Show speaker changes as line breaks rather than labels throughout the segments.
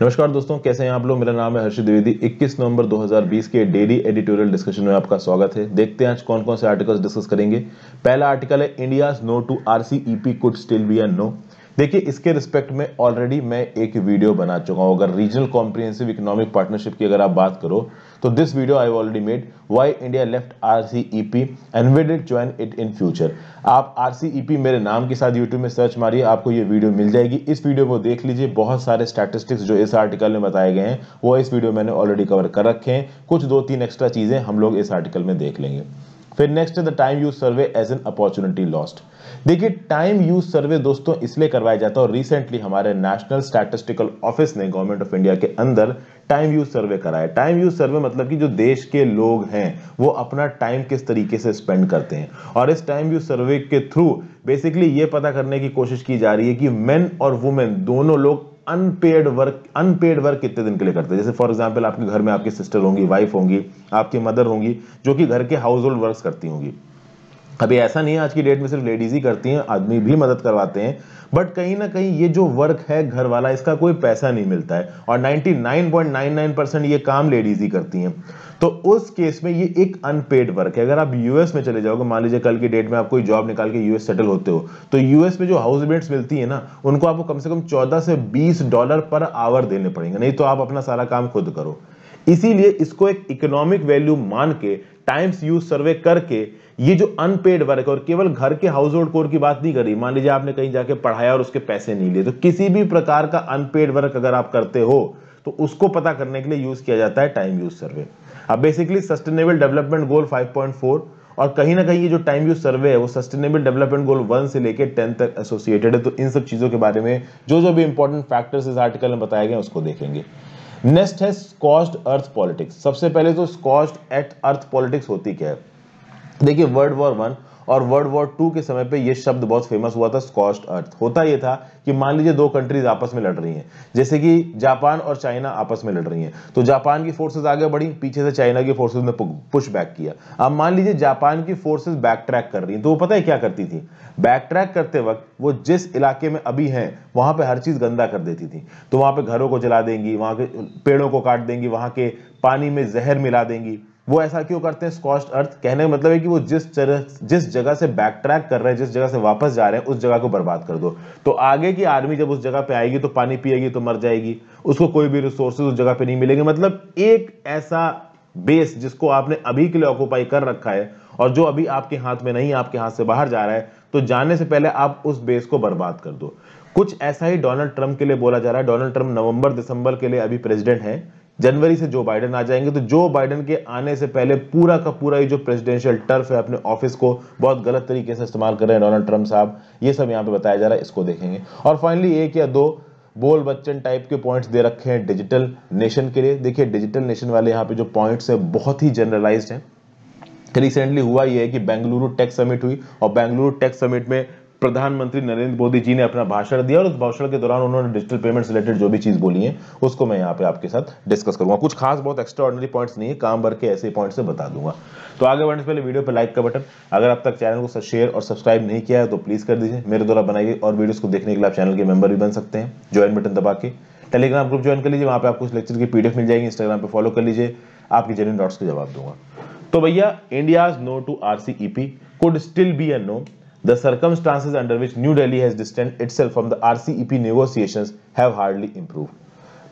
नमस्कार दोस्तों कैसे हैं आप लोग मेरा नाम है हर्ष द्विवेदी 21 नवंबर 2020 के डेली एडिटोरियल डिस्कशन में आपका स्वागत है देखते हैं आज कौन कौन से आर्टिकल्स डिस्कस करेंगे पहला आर्टिकल है India no to RCEP could still be an no देखिए इसके रिस्पेक्ट में ऑलरेडी मैं एक वीडियो बना चुका हूं अगर रीजनल कॉम्प्रिहेंसिव इकोनॉमिक पार्टनरशिप की अगर आप बात करो तो this video I already made why India left RCEP and will it join it in future आप आरसीईपी e मेरे नाम के साथ यूट्यूब में सर्च मारिए आपको ये वीडियो मिल जाएगी इस वीडियो को देख लीजिए बहुत सारे स्टैटिस्टिक्स जो इस आर्टिकल में बताए गए हैं वो इस वीडियो मैंने ऑलरेडी कवर कर रखे हैं कुछ दो तीन एक्स्ट्रा चीज़ें हम लोग इस आर्टिकल में देख लेंगे फिर next the time use survey as an opportunity lost देखिए टाइम यूज सर्वे दोस्तों इसलिए करवाया जाता है और रिसेंटली हमारे नेशनल स्टैटिस्टिकल ऑफिस ने गवर्नमेंट ऑफ इंडिया के अंदर टाइम यूज सर्वे कराया टाइम यूज सर्वे मतलब कि जो देश के लोग हैं वो अपना टाइम किस तरीके से स्पेंड करते हैं और इस टाइम यूज सर्वे के थ्रू बेसिकली ये पता करने की कोशिश की जा रही है कि मेन और वुमेन दोनों लोग अनपेड वर्क अनपेड वर्क कितने दिन के लिए करते हैं जैसे फॉर एग्जाम्पल आपके घर में आपकी सिस्टर होंगी वाइफ होंगी आपकी मदर होंगी जो कि घर के हाउस होल्ड वर्क करती होंगी अभी ऐसा नहीं है आज की डेट में सिर्फ लेडीज ही करती हैं आदमी भी मदद करवाते हैं बट कहीं ना कहीं ये जो वर्क है घर वाला इसका कोई पैसा नहीं मिलता है और 99.99 परसेंट ये काम लेडीज ही करती हैं तो उस केस में ये एक अनपेड वर्क है अगर आप यूएस में चले जाओगे मान लीजिए कल की डेट में आप कोई जॉब निकाल के यूएस सेटल होते हो तो यूएस में जो हाउसमेट्स मिलती है ना उनको आपको कम से कम चौदह से बीस डॉलर पर आवर देने पड़ेंगे नहीं तो आप अपना सारा काम खुद करो इसीलिए इसको एक इकोनॉमिक वैल्यू मान के टाइम्स यूज सर्वे करके ये जो अनपेड वर्क है और केवल घर के हाउस होल्ड कोर की बात नहीं करी मान लीजिए आपने कहीं जाके पढ़ाया और उसके पैसे नहीं लिए तो किसी भी प्रकार का अनपेड वर्क अगर आप करते हो तो उसको पता करने के लिए यूज किया जाता है टाइम यूज सर्वे अब बेसिकली सस्टेनेबल डेवलपमेंट गोल 5.4 और कहीं ना कहीं ये जो टाइम यूज सर्वे है वो सस्टेनेबल डेवलपमेंट गोल वन से लेकर टेन तक एसोसिएटेड है तो इन सब चीजों के बारे में जो जो भी इंपॉर्टेंट फैक्टर्स इस आर्टिकल में बताए गए उसको देखेंगे नेक्स्ट है स्कॉस्ट अर्थ पॉलिटिक्स सबसे पहले तो स्कॉस्ट एट अर्थ पॉलिटिक्स होती क्या है देखिए वर्ल्ड वॉर वन और वर्ल्ड वॉर टू के समय पे ये शब्द बहुत फेमस हुआ था स्कॉस्ट अर्थ होता ये था कि मान लीजिए दो कंट्रीज आपस में लड़ रही हैं जैसे कि जापान और चाइना आपस में लड़ रही हैं तो जापान की फोर्सेज आगे बढ़ी पीछे से चाइना की फोर्सेज ने पुश बैक किया अब मान लीजिए जापान की फोर्सेज बैक ट्रैक कर रही हैं तो वो पता है क्या करती थी बैक ट्रैक करते वक्त वो जिस इलाके में अभी हैं वहां पर हर चीज गंदा कर देती थी तो वहां पर घरों को जला देंगी वहां के पेड़ों को काट देंगी वहां के पानी में जहर मिला देंगी वो ऐसा क्यों करते हैं स्कॉस्ट अर्थ कहने का मतलब है कि वो जिस तरह जिस जगह से बैक ट्रैक कर रहे हैं जिस जगह से वापस जा रहे हैं उस जगह को बर्बाद कर दो तो आगे की आर्मी जब उस जगह पे आएगी तो पानी पिएगी तो मर जाएगी उसको कोई भी रिसोर्सेज उस जगह पे नहीं मिलेंगे मतलब एक ऐसा बेस जिसको आपने अभी के लिए ऑक्यूपाई कर रखा है और जो अभी आपके हाथ में नहीं आपके हाथ से बाहर जा रहा है तो जाने से पहले आप उस बेस को बर्बाद कर दो कुछ ऐसा ही डोनाल्ड ट्रंप के लिए बोला जा रहा है डोनाल्ड ट्रंप नवंबर दिसंबर के लिए अभी प्रेसिडेंट है जनवरी से जो बाइडन आ जाएंगे तो जो बाइडन के आने से पहले पूरा का पूरा ये जो प्रेसिडेंशियल टर्फ है अपने ऑफिस को बहुत गलत तरीके से इस्तेमाल कर रहे हैं डोनाल्ड ट्रंप साहब ये सब यहाँ पे बताया जा रहा है इसको देखेंगे और फाइनली एक या दो बोल बच्चन टाइप के पॉइंट्स दे रखे हैं डिजिटल नेशन के लिए देखिए डिजिटल नेशन वाले यहाँ पे जो पॉइंट्स है बहुत ही जनरलाइज्ड हैं रिसेंटली हुआ यह है कि बेंगलुरु टेक समिट हुई और बेंगलुरु टेक समिट में प्रधानमंत्री नरेंद्र मोदी जी ने अपना भाषण दिया और उस भाषण के दौरान उन्होंने डिजिटल पेमेंट्स रिलेटेड जो भी चीज़ बोली है उसको मैं यहाँ पे आपके साथ डिस्कस करूंगा कुछ खास बहुत एक्स्ट्रा पॉइंट्स नहीं है काम भर के ऐसे पॉइंट्स से बता दूंगा तो आगे बढ़ने से पहले वीडियो पर लाइक का बटन अगर अब तक चैनल को शेयर और सब्सक्राइब नहीं किया है तो प्लीज़ कर दीजिए मेरे द्वारा बनाई और वीडियोज़ को देखने के लिए आप चैनल के मेंबर भी बन सकते हैं ज्वाइन बटन दबा के टेलीग्राम ग्रुप ज्वाइन कर लीजिए वहाँ पर आपको इस लेक्चर की पीडीएफ मिल जाएगी इंस्टाग्राम पर फॉलो कर लीजिए आपकी जेन्यन डॉट्स के जवाब दूंगा तो भैया India's no to R C E P could still be a no The circumstances under which New Delhi has distanced itself from the RCEP negotiations have hardly improved.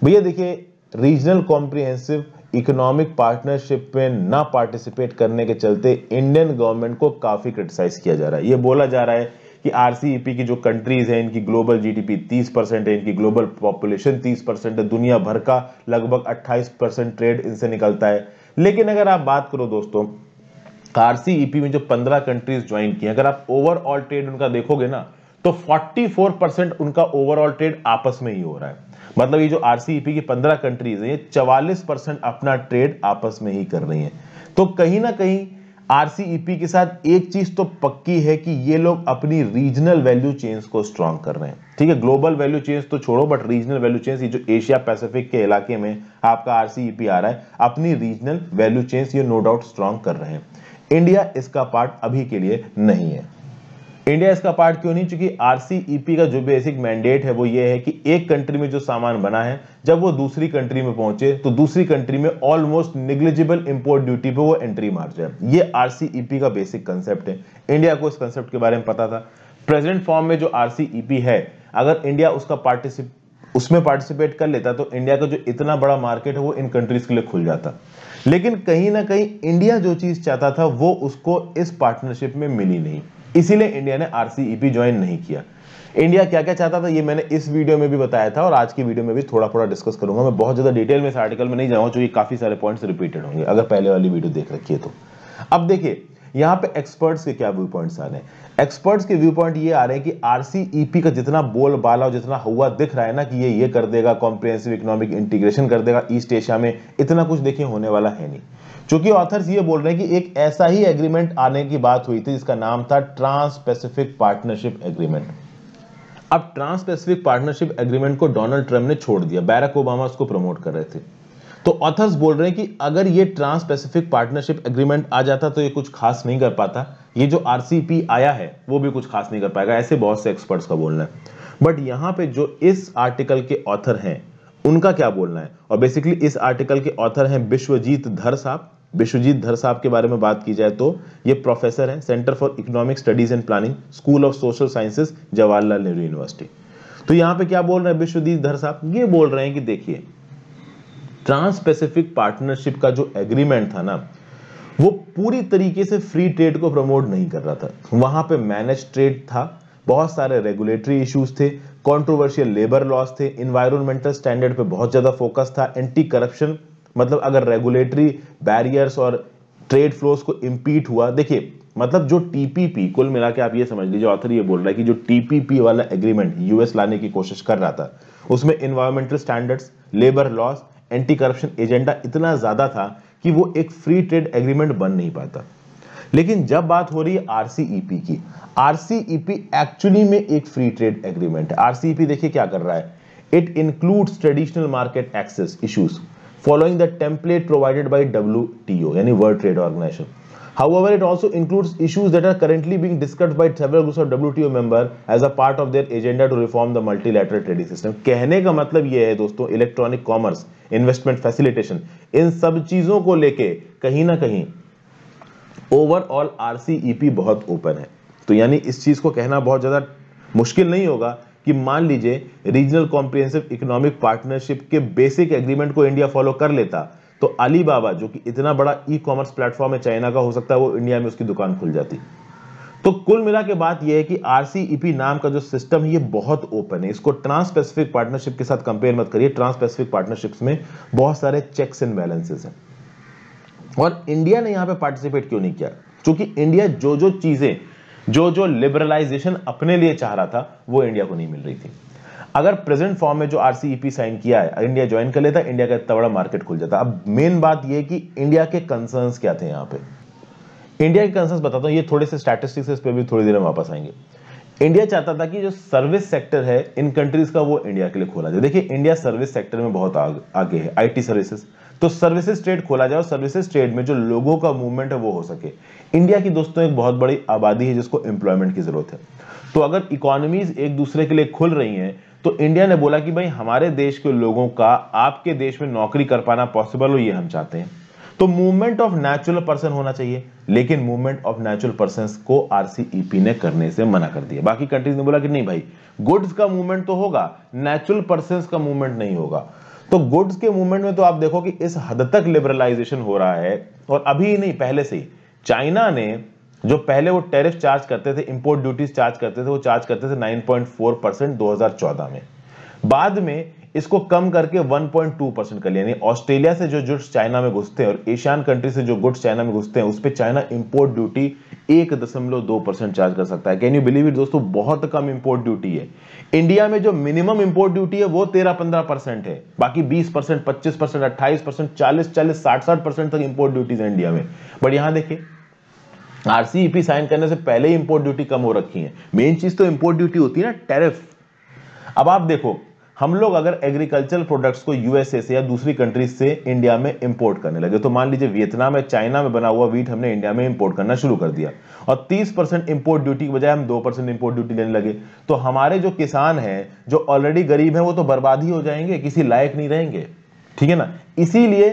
bhaiya dekhiye regional comprehensive economic partnership में ना participate करने के चलते Indian government को काफ़ी criticise किया जा रहा है यह बोला जा रहा है कि आरसीईपी e की जो कंट्रीज हैं इनकी ग्लोबल जीडीपी 30 परसेंट है इनकी ग्लोबल पॉपुलेशन 30 परसेंट है दुनिया भर का लगभग 28 परसेंट ट्रेड इनसे निकलता है लेकिन अगर आप बात करो दोस्तों आरसीईपी e में जो 15 कंट्रीज ज्वाइन की अगर आप ओवरऑल ट्रेड उनका देखोगे ना तो 44 परसेंट उनका ओवरऑल ट्रेड आपस में ही हो रहा है मतलब ये जो आरसीईपी e की 15 कंट्रीज है ये 44 परसेंट अपना ट्रेड आपस में ही कर रही है तो कहीं ना कहीं आरसीईपी e के साथ एक चीज तो पक्की है कि ये लोग अपनी रीजनल वैल्यू चेन्स को स्ट्रांग कर रहे हैं ठीक है ग्लोबल वैल्यू चेन्स तो छोड़ो बट रीजनल वैल्यू चेन्स ये जो एशिया पैसिफिक के इलाके में आपका आरसीईपी आ रहा है अपनी रीजनल वैल्यू चेन्स ये नो डाउट स्ट्रांग कर रहे हैं इंडिया इसका पार्ट अभी के लिए नहीं है इंडिया इसका पार्ट क्यों नहीं चूंकि आरसीईपी का जो बेसिक मैंडेट है वो ये है कि एक कंट्री में जो सामान बना है जब वो दूसरी कंट्री में पहुंचे तो दूसरी कंट्री में ऑलमोस्ट निग्लिजिबल इंपोर्ट ड्यूटी पे वो एंट्री मार जाए ये आरसीईपी का बेसिक कंसेप्ट है इंडिया को इस कंसेप्ट के बारे में पता था प्रेजेंट फॉर्म में जो आरसीईपी है अगर इंडिया उसका पार्टिसिप उसमें पार्टिसिपेट कर लेता तो इंडिया का जो इतना बड़ा मार्केट है वो इन कंट्रीज के लिए खुल जाता लेकिन कहीं ना कहीं इंडिया जो चीज चाहता था वो उसको इस पार्टनरशिप में मिली नहीं इसीलिए इंडिया ने आरसीईपी ज्वाइन e नहीं किया इंडिया क्या क्या चाहता था ये मैंने इस वीडियो में भी बताया था और आज की वीडियो में भी थोड़ा थोड़ा डिस्कस करूंगा मैं बहुत ज्यादा डिटेल में इस आर्टिकल में नहीं जाऊंगा क्योंकि काफी सारे पॉइंट्स रिपीटेड होंगे अगर पहले वाली वीडियो देख रखिए तो अब देखिए यहां पे एक्सपर्ट्स के क्या व्यू पॉइंट्स आ रहे हैं एक्सपर्ट्स के व्यू पॉइंट ये आ रहे हैं कि आरसीईपी e का जितना बोल बाला जितना हुआ दिख रहा है ना कि ये ये कर देगा कॉम्प्रिहेंसिव इकोनॉमिक इंटीग्रेशन कर देगा ईस्ट एशिया में इतना कुछ देखिए होने वाला है नहीं चूंकि ऑथर्स ये बोल रहे हैं कि एक ऐसा ही एग्रीमेंट आने की बात हुई थी जिसका नाम था ट्रांस पैसिफिक पार्टनरशिप एग्रीमेंट अब ट्रांस पैसिफिक पार्टनरशिप एग्रीमेंट को डोनाल्ड ट्रंप ने छोड़ दिया बैरक ओबामा उसको प्रमोट कर रहे थे तो ऑथर्स बोल रहे हैं कि अगर ये ट्रांस पैसिफिक पार्टनरशिप एग्रीमेंट आ जाता तो ये कुछ खास नहीं कर पाता ये जो आरसीपी आया है वो भी कुछ खास नहीं कर पाएगा ऐसे बहुत से एक्सपर्ट्स का बोलना है बट यहां पे जो इस आर्टिकल के ऑथर हैं उनका क्या बोलना है और बेसिकली इस आर्टिकल के ऑथर हैं विश्वजीत धर साहब विश्वजीत धर साहब के बारे में बात की जाए तो ये प्रोफेसर हैं Centre for Economic Studies and Planning School of Social Sciences Jawaharlal Nehru University तो यहां पे क्या बोल रहे हैं विश्वजीत धर साहब ये बोल रहे हैं कि देखिए ट्रांस पैसिफिक पार्टनरशिप का जो एग्रीमेंट था ना वो पूरी तरीके से फ्री ट्रेड को प्रमोट नहीं कर रहा था वहां पे मैनेज ट्रेड था बहुत सारे रेगुलेटरी इश्यूज थे कंट्रोवर्शियल लेबर लॉस थे इन्वायरमेंटल स्टैंडर्ड पे बहुत ज़्यादा फोकस था एंटी करप्शन मतलब अगर रेगुलेटरी बैरियर्स और ट्रेड फ्लोस को इम्पीट हुआ देखिए मतलब जो टीपीपी कुल मिला के आप ये समझ लीजिए ऑथर ये बोल रहा है कि जो टीपीपी वाला एग्रीमेंट यूएस लाने की कोशिश कर रहा था उसमें environmental standards labour laws anti corruption agenda इतना ज़्यादा था कि वो एक फ्री ट्रेड एग्रीमेंट बन नहीं पाता लेकिन जब बात हो रही है आरसीईपी e की आरसीईपी एक्चुअली e में एक फ्री ट्रेड एग्रीमेंट है आरसीईपी e देखिए क्या कर रहा है it includes traditional market access issues following the template provided by W यानी world trade organisation However, it also includes issues that are currently being discussed by several groups of WTO member as a part of their agenda to reform the multilateral trading system. कहने का मतलब ये है दोस्तों electronic commerce investment facilitation इन सब चीजों को लेके कहीं ना कहीं ओवरऑल आरसीईपी e बहुत ओपन है तो यानी इस चीज को कहना बहुत ज्यादा मुश्किल नहीं होगा कि मान लीजिए रीजनल कॉम्प्रिहेंसिव इकोनॉमिक पार्टनरशिप के बेसिक एग्रीमेंट को इंडिया फॉलो कर लेता तो अलीबाबा जो कि इतना बड़ा ई कॉमर्स प्लेटफॉर्म है चाइना का हो सकता है वो इंडिया में उसकी दुकान खुल जाती तो कुल मिला के बात यह है कि आरसीईपी e नाम का जो सिस्टम ये बहुत ओपन है इसको ट्रांस पैसिफिक पार्टनरशिप के साथ कंपेयर मत करिए ट्रांस पैसिफिक पार्टनरशिप्स में बहुत सारे चेक्स एंड बैलेंसेस हैं और इंडिया ने यहां पे पार्टिसिपेट क्यों नहीं किया क्योंकि इंडिया जो जो चीजें जो जो लिबरलाइजेशन अपने लिए चाह रहा था वो इंडिया को नहीं मिल रही थी अगर प्रेजेंट फॉर्म में जो आरसीईपी साइन किया है इंडिया ज्वाइन कर लेता इंडिया का इतना मार्केट खुल जाता अब मेन बात यह कि इंडिया के कंसर्न क्या थे यहां पर इंडिया के कंसर्न बताता हूं ये थोड़े से स्टैटिस्टिक्स इस पर भी थोड़ी देर में वापस आएंगे इंडिया चाहता था कि जो सर्विस सेक्टर है इन कंट्रीज का वो इंडिया के लिए खोला जाए देखिए इंडिया सर्विस सेक्टर में बहुत आग, आगे है आईटी सर्विसेज तो सर्विसेज ट्रेड खोला जाए और सर्विसेज ट्रेड में जो लोगों का मूवमेंट है वो हो सके इंडिया की दोस्तों एक बहुत बड़ी आबादी है जिसको एम्प्लॉयमेंट की जरूरत है तो अगर इकोनॉमीज एक दूसरे के लिए खुल रही है तो इंडिया ने बोला कि भाई हमारे देश के लोगों का आपके देश में नौकरी कर पाना पॉसिबल हो ये हम चाहते हैं तो मूवमेंट ऑफ नेचुरल पर्सन होना चाहिए लेकिन मूवमेंट ऑफ नेचुरल पर्सन को आरसीईपी e ने करने से मना कर दिया बाकी कंट्रीज ने बोला कि नहीं भाई गुड्स का मूवमेंट तो होगा नेचुरल पर्सन का मूवमेंट नहीं होगा तो गुड्स के मूवमेंट में तो आप देखो कि इस हद तक लिबरलाइजेशन हो रहा है और अभी नहीं पहले से चाइना ने जो पहले वो टैरिफ चार्ज करते थे इंपोर्ट ड्यूटीज चार्ज करते थे वो चार्ज करते थे 9.4 परसेंट दो में बाद में इसको कम करके 1.2 परसेंट कर लिया यानी ऑस्ट्रेलिया से जो गुड्स चाइना में घुसते हैं और एशियन कंट्री से जो गुड्स चाइना में घुसते हैं उस पर चाइना इंपोर्ट ड्यूटी एक दशमलव दो परसेंट चार्ज कर सकता है कैन यू बिलीव इट दोस्तों बहुत कम इंपोर्ट ड्यूटी है इंडिया में जो मिनिमम इंपोर्ट ड्यूटी है वो तेरह पंद्रह परसेंट है बाकी बीस परसेंट पच्चीस परसेंट अट्ठाईस परसेंट चालीस चालीस साठ साठ परसेंट तक इंपोर्ट ड्यूटीज है इंडिया में बट यहां देखिए आरसीईपी e साइन करने से पहले ही इंपोर्ट ड्यूटी कम हो रखी है मेन चीज तो इंपोर्ट ड्यूटी होती है ना टेरिफ अब आप देखो हम लोग अगर एग्रीकल्चरल प्रोडक्ट्स को यूएसए से या दूसरी कंट्रीज से इंडिया में इंपोर्ट करने लगे तो मान लीजिए वियतनाम या चाइना में बना हुआ वीट हमने इंडिया में इंपोर्ट करना शुरू कर दिया और 30 परसेंट इंपोर्ट ड्यूटी की बजाय हम 2 परसेंट इंपोर्ट ड्यूटी लेने लगे तो हमारे जो किसान हैं जो ऑलरेडी गरीब हैं वो तो बर्बाद ही हो जाएंगे किसी लायक नहीं रहेंगे ठीक है ना इसीलिए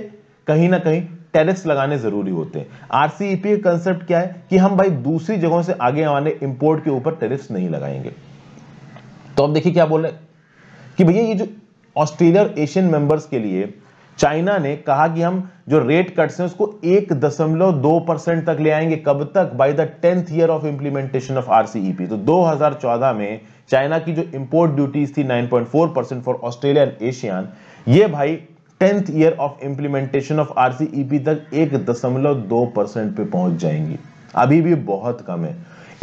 कहीं ना कहीं टेरिस लगाने जरूरी होते हैं आरसीईपी का कंसेप्ट क्या है कि हम भाई दूसरी जगहों से आगे आने इंपोर्ट के ऊपर टेरिस नहीं लगाएंगे तो अब देखिए क्या बोल रहे कि भैया ये जो ऑस्ट्रेलिया एशियन मेंबर्स के लिए चाइना ने कहा कि हम जो रेट कट्स हैं उसको एक दशमलव दो परसेंट तक ले आएंगे कब तक by the tenth year of implementation of RCEP तो 2014 में चाइना की जो इंपोर्ट ड्यूटीज थी 9.4 percent for Australia and ASEAN ये भाई tenth year of implementation of RCEP तक एक दशमलव दो परसेंट पे पहुंच जाएंगी अभी भी बहुत कम है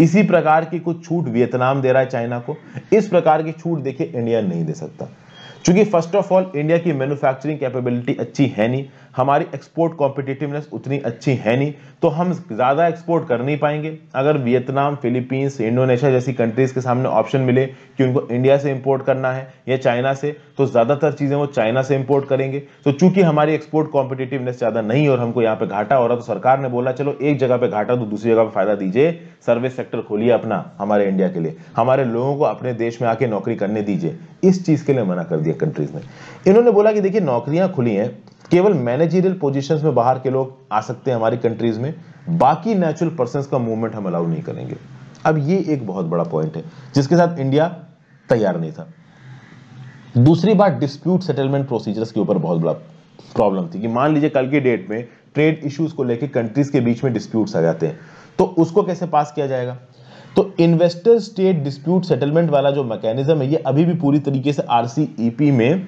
इसी प्रकार की कुछ छूट वियतनाम दे रहा है चाइना को इस प्रकार की छूट देखिए इंडिया नहीं दे सकता क्योंकि फर्स्ट ऑफ ऑल इंडिया की मैन्युफैक्चरिंग कैपेबिलिटी अच्छी है नहीं हमारी एक्सपोर्ट कॉम्पिटिटिवनेस उतनी अच्छी है नहीं तो हम ज़्यादा एक्सपोर्ट कर नहीं पाएंगे अगर वियतनाम फिलीपींस इंडोनेशिया जैसी कंट्रीज़ के सामने ऑप्शन मिले कि उनको इंडिया से इम्पोर्ट करना है या चाइना से तो ज़्यादातर चीज़ें वो चाइना से इम्पोर्ट करेंगे तो चूंकि हमारी एक्सपोर्ट कॉम्पिटिटिवनेस ज़्यादा नहीं और हमको यहाँ पर घाटा हो रहा तो सरकार ने बोला चलो एक जगह पर घाटा तो दूसरी जगह पर फायदा दीजिए सर्विस सेक्टर खोलिए अपना हमारे इंडिया के लिए हमारे लोगों को अपने देश में आके नौकरी करने दीजिए इस चीज़ के लिए मना कर दिया कंट्रीज़ ने इन्होंने बोला कि देखिए नौकरियां खुली हैं केवल मैनेजरियल पोजिशन में बाहर के लोग आ सकते हैं हमारी कंट्रीज में बाकी नेचुरल पर्सन का मूवमेंट हम अलाउ नहीं करेंगे अब ये एक बहुत बड़ा पॉइंट है जिसके साथ इंडिया तैयार नहीं था दूसरी बात डिस्प्यूट सेटलमेंट प्रोसीजर्स के ऊपर बहुत बड़ा प्रॉब्लम थी कि मान लीजिए कल की डेट में ट्रेड इश्यूज को लेकर कंट्रीज के बीच में डिस्प्यूट्स आ जाते हैं तो उसको कैसे पास किया जाएगा तो इन्वेस्टर स्टेट डिस्प्यूट सेटलमेंट वाला जो मैकेनिज्म है ये अभी भी पूरी तरीके से आरसीईपी e में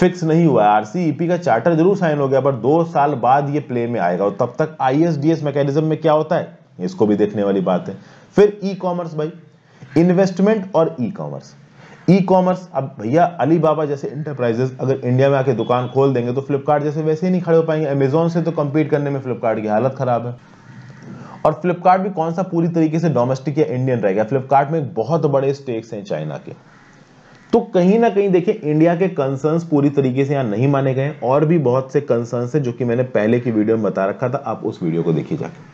फिक्स नहीं हुआ है आरसीईपी e का चार्टर जरूर साइन हो गया पर दो साल बाद ये प्ले में आएगा और तब तक आईएसडीएस मैकेनिज्म में क्या होता है इसको भी देखने वाली बात है फिर ई कॉमर्स भाई इन्वेस्टमेंट और ई कॉमर्स ई कॉमर्स अब भैया अली जैसे इंटरप्राइजेस अगर इंडिया में आके दुकान खोल देंगे तो फ्लिपकार्ट जैसे वैसे ही नहीं खड़े हो पाएंगे अमेजोन से तो कम्पीट करने में फ्लिपकार्ट की हालत खराब है और फ्लिपकार्ट भी कौन सा पूरी तरीके से डोमेस्टिक या इंडियन रहेगा फ्लिपकार्ट में बहुत बड़े स्टेक्स हैं चाइना के तो कहीं ना कहीं देखिए इंडिया के कंसर्न्स पूरी तरीके से यहां नहीं माने गए और भी बहुत से कंसर्न्स हैं जो कि मैंने पहले की वीडियो में बता रखा था आप उस वीडियो को देखिए जाके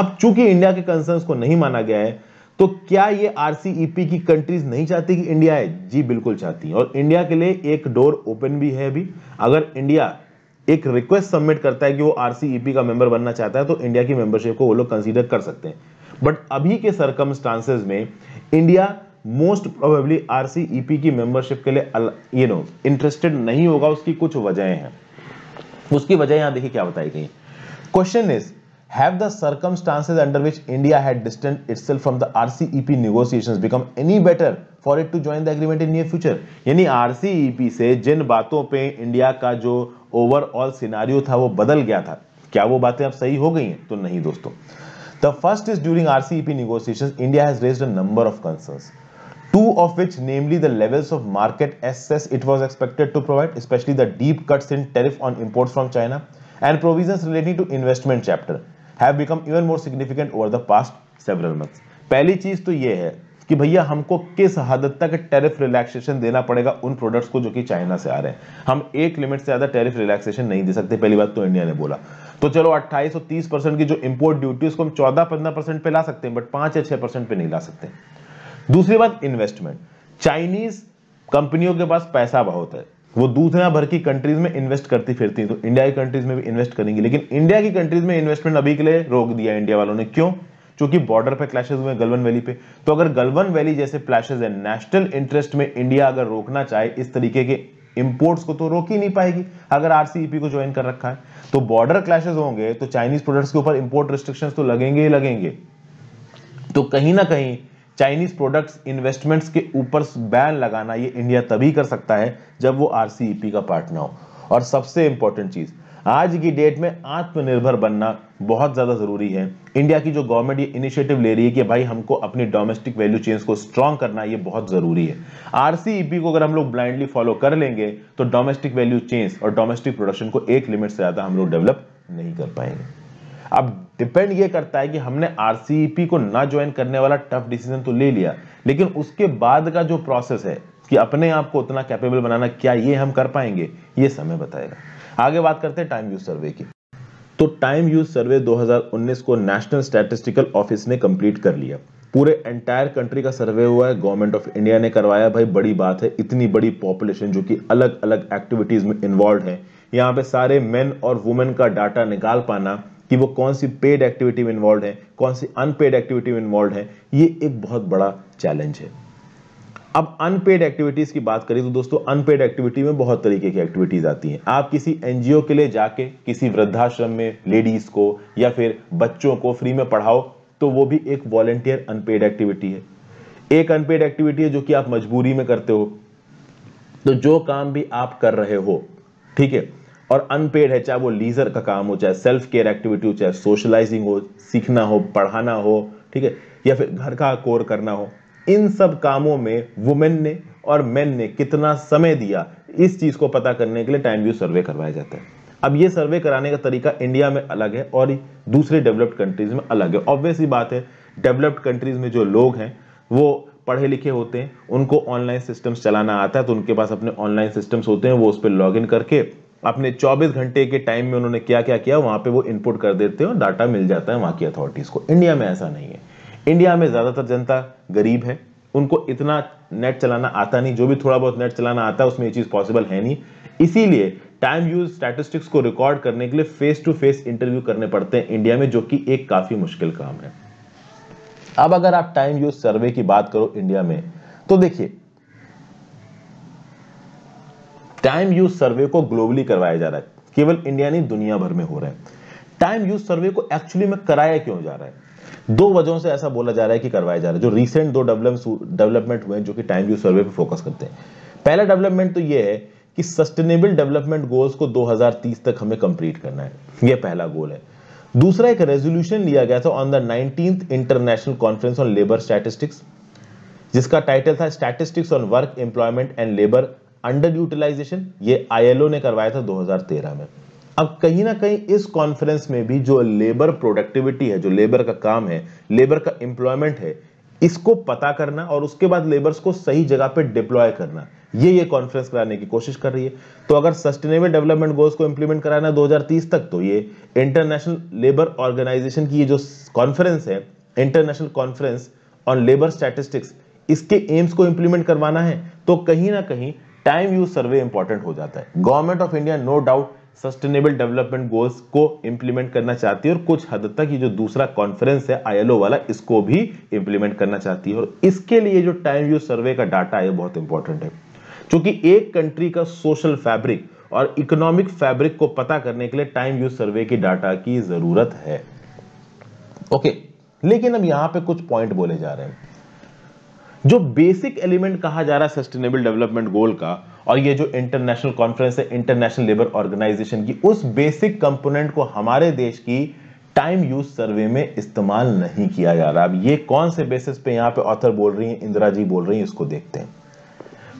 अब चूंकि इंडिया के कंसर्न्स को नहीं माना गया है तो क्या ये आरसीईपी e की कंट्रीज नहीं चाहती कि इंडिया है जी बिल्कुल चाहती है और इंडिया के लिए एक डोर ओपन भी है अभी अगर इंडिया एक रिक्वेस्ट सबमिट करता है कि वो आरसीईपी e का मेंबर बनना चाहता है तो इंडिया की मेंबरशिप को वो लोग कंसीडर कर सकते हैं बट अभी के सरकमस्टांसेस में इंडिया मोस्ट प्रोबेबली आर की मेंबरशिप के लिए यू नो इंटरेस्टेड नहीं होगा उसकी कुछ वजह हैं उसकी वजह यहां देखिए क्या बताई गई question is have the circumstances under which India had distanced itself from the RCEP negotiations become any better for it to join the agreement in near future यानी RCEP से जिन बातों पे इंडिया का जो ओवरऑल सिनारियो था वो बदल गया था क्या वो बातें अब सही हो गई हैं तो नहीं दोस्तों the first is during RCEP negotiations India has raised a number of concerns two of which namely the levels of market access it was expected to provide especially the deep cuts in tariff on imports from China and provisions relating to investment chapter have become even more significant over the past several months pehli cheez to ye hai कि भैया हमको किस हद तक tariff relaxation देना पड़ेगा उन products को जो कि चाइना से आ रहे हैं हम एक लिमिट से ज़्यादा टैरिफ रिलैक्सेशन नहीं दे सकते पहली बात तो इंडिया ने बोला तो चलो 28 और 30 परसेंट की जो इंपोर्ट ड्यूटी उसको हम 14-15 परसेंट पे ला सकते हैं बट 5 या 6 परसेंट पे नहीं ला सकते दूसरी बात इन्वेस्टमेंट चाइनीज कंपनियों के पास पैसा बहुत है वो दूसरा भर की कंट्रीज में इन्वेस्ट करती फिरती है तो इंडिया की कंट्रीज में भी इन्वेस्ट करेंगी लेकिन इंडिया की कंट्रीज में इन्वेस्टमेंट अभी के लिए रोक दिया इंडिया वालों ने क्यों क्योंकि बॉर्डर पे क्लैशेज हुए गलवन वैली पे तो अगर गलवन वैली जैसे क्लैशेज है नेशनल इंटरेस्ट में इंडिया अगर रोकना चाहे इस तरीके के इंपोर्ट्स को तो रोक ही नहीं पाएगी अगर आरसीईपी e को ज्वाइन कर रखा है तो बॉर्डर क्लैशेज होंगे तो चाइनीज प्रोडक्ट्स के ऊपर इंपोर्ट रिस्ट्रिक्शंस तो लगेंगे ही लगेंगे तो कहीं ना कहीं चाइनीज प्रोडक्ट्स इन्वेस्टमेंट्स के ऊपर बैन लगाना ये इंडिया तभी कर सकता है जब वो आर का पार्ट ना हो और सबसे इंपॉर्टेंट चीज़ आज की डेट में आत्मनिर्भर बनना बहुत ज़्यादा ज़रूरी है इंडिया की जो गवर्नमेंट ये इनिशिएटिव ले रही है कि भाई हमको अपनी डोमेस्टिक वैल्यू चेन्स को स्ट्रॉन्ग करना ये बहुत ज़रूरी है आर को अगर हम लोग ब्लाइंडली फॉलो कर लेंगे तो डोमेस्टिक वैल्यू चेन्स और डोमेस्टिक प्रोडक्शन को एक लिमिट से ज़्यादा हम लोग डेवलप नहीं कर पाएंगे अब डिपेंड ये करता है कि हमने आरसीईपी e को ना ज्वाइन करने वाला टफ डिसीजन तो ले लिया लेकिन उसके बाद का जो प्रोसेस है कि अपने आप को उतना कैपेबल बनाना क्या ये हम कर पाएंगे ये समय बताएगा आगे बात करते हैं टाइम यूज सर्वे की तो टाइम यूज सर्वे 2019 को नेशनल स्टैटिस्टिकल ऑफिस ने कंप्लीट कर लिया पूरे एंटायर कंट्री का सर्वे हुआ है गवर्नमेंट ऑफ इंडिया ने करवाया भाई बड़ी बात है इतनी बड़ी पॉपुलेशन जो कि अलग अलग एक्टिविटीज में इन्वॉल्व है यहाँ पे सारे मेन और वुमेन का डाटा निकाल पाना कि वो कौन सी पेड एक्टिविटी में इन्वॉल्व है कौन सी अनपेड एक्टिविटी में इन्वॉल्व है ये एक बहुत बड़ा चैलेंज है अब अनपेड एक्टिविटीज़ की बात करें तो दोस्तों अनपेड एक्टिविटी में बहुत तरीके की एक्टिविटीज़ आती हैं आप किसी एनजीओ के लिए जाके किसी वृद्धाश्रम में लेडीज़ को या फिर बच्चों को फ्री में पढ़ाओ तो वो भी एक वॉलेंटियर अनपेड एक्टिविटी है एक अनपेड एक्टिविटी है जो कि आप मजबूरी में करते हो तो जो काम भी आप कर रहे हो ठीक है और अनपेड है चाहे वो लीजर का काम हो चाहे सेल्फ केयर एक्टिविटी हो चाहे सोशलाइजिंग हो सीखना हो पढ़ाना हो ठीक है या फिर घर का कोर करना हो इन सब कामों में वुमेन ने और मेन ने कितना समय दिया इस चीज़ को पता करने के लिए टाइम व्यू सर्वे करवाया जाता है अब ये सर्वे कराने का तरीका इंडिया में अलग है और दूसरे डेवलप्ड कंट्रीज में अलग है ऑब्वियस ही बात है डेवलप्ड कंट्रीज में जो लोग हैं वो पढ़े लिखे होते हैं उनको ऑनलाइन सिस्टम्स चलाना आता है तो उनके पास अपने ऑनलाइन सिस्टम्स होते हैं वो उस पर लॉग करके अपने 24 घंटे के टाइम में उन्होंने क्या क्या किया वहाँ पे वो इनपुट कर देते हैं और डाटा मिल जाता है वहाँ की अथॉरिटीज़ को इंडिया में ऐसा नहीं है इंडिया में ज़्यादातर जनता गरीब है उनको इतना नेट चलाना आता नहीं जो भी थोड़ा बहुत नेट चलाना आता है उसमें ये चीज़ पॉसिबल है नहीं इसीलिए टाइम यूज स्टैटिस्टिक्स को रिकॉर्ड करने के लिए फेस टू फेस इंटरव्यू करने पड़ते हैं इंडिया में जो कि एक काफ़ी मुश्किल काम है अब अगर आप टाइम यूज सर्वे की बात करो इंडिया में तो देखिए टाइम यूज सर्वे को ग्लोबली करवाया जा रहा है केवल इंडिया नहीं दुनिया भर में हो रहा है टाइम यूज सर्वे को एक्चुअली में कराया क्यों जा रहा है दो वजहों से ऐसा बोला जा रहा है कि करवाया जा रहा है जो रिसेंट दो डेवलपमेंट हुए जो कि टाइम यूज सर्वे पर फोकस करते हैं पहला डेवलपमेंट तो यह है कि सस्टेनेबल डेवलपमेंट गोल्स को 2030 तक हमें कंप्लीट करना है यह पहला गोल है दूसरा एक रेजोल्यूशन लिया गया था on the nineteen international conference on labour statistics जिसका टाइटल था statistics on work employment and labour under utilisation ये आईएलओ ने करवाया था 2013 में अब कहीं ना कहीं इस कॉन्फ्रेंस में भी जो लेबर प्रोडक्टिविटी है जो लेबर का काम है लेबर का इंप्लॉयमेंट है इसको पता करना और उसके बाद लेबर्स को सही जगह पे डिप्लॉय करना ये ये कॉन्फ्रेंस कराने की कोशिश कर रही है तो अगर सस्टेनेबल डेवलपमेंट गोल्स को इंप्लीमेंट कराना 2030 तक तो ये इंटरनेशनल लेबर ऑर्गेनाइजेशन की ये जो कॉन्फ्रेंस है international conference on labour statistics इसके एम्स को इंप्लीमेंट करवाना है तो कहीं ना कहीं टाइम यूज सर्वे इंपॉर्टेंट हो जाता है government of India no doubt sustainable development goals को इंप्लीमेंट करना चाहती है और कुछ हद तक ये जो दूसरा कॉन्फ्रेंस है आईएलओ वाला इसको भी इंप्लीमेंट करना चाहती है और इसके लिए जो टाइम यूज सर्वे का डाटा है बहुत इंपॉर्टेंट है क्योंकि एक कंट्री का सोशल फैब्रिक और इकोनॉमिक फैब्रिक को पता करने के लिए टाइम यूज सर्वे की डाटा की जरूरत है ओके लेकिन अब यहां पे कुछ पॉइंट बोले जा रहे हैं जो बेसिक एलिमेंट कहा जा रहा है सस्टेनेबल डेवलपमेंट गोल का और ये जो इंटरनेशनल कॉन्फ्रेंस है इंटरनेशनल लेबर ऑर्गेनाइजेशन की उस बेसिक कंपोनेंट को हमारे देश की टाइम यूज सर्वे में इस्तेमाल नहीं किया जा रहा अब ये कौन से बेसिस पे यहां पे ऑथर बोल रही हैं इंदिरा जी बोल रही हैं इसको देखते हैं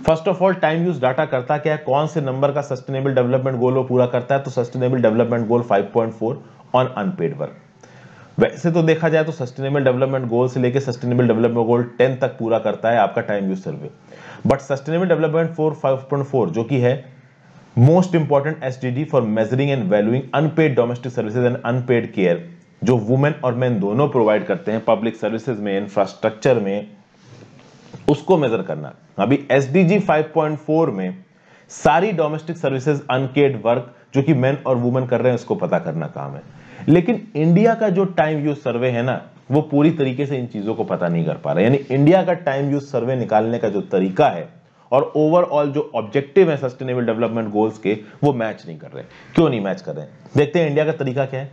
first of all time use data करता क्या है कौन से नंबर का सस्टेनेबल डेवलपमेंट गोल वो पूरा करता है तो sustainable development goal 5.4 on unpaid work वैसे तो देखा जाए तो सस्टेनेबल डेवलपमेंट गोल से लेकर सस्टेनेबल डेवलपमेंट गोल टेन तक पूरा करता है आपका time use survey but sustainable development four five point four जो कि है most important S D D for measuring and valuing unpaid domestic services and unpaid care जो वुमेन और मैन दोनों प्रोवाइड करते हैं पब्लिक सर्विसेज में इंफ्रास्ट्रक्चर में उसको मेजर करना अभी S D G five point four में सारी डोमेस्टिक सर्विसेज अनकेड वर्क जो कि मैन और वुमेन कर रहे हैं उसको पता करना काम है लेकिन इंडिया का जो टाइम यूज सर्वे है ना वो पूरी तरीके से इन चीजों को पता नहीं कर पा रहा यानी इंडिया का टाइम यूज सर्वे निकालने का जो तरीका है और ओवरऑल जो ऑब्जेक्टिव है सस्टेनेबल डेवलपमेंट गोल्स के वो मैच नहीं कर रहे क्यों नहीं मैच कर रहे देखते हैं इंडिया का तरीका क्या है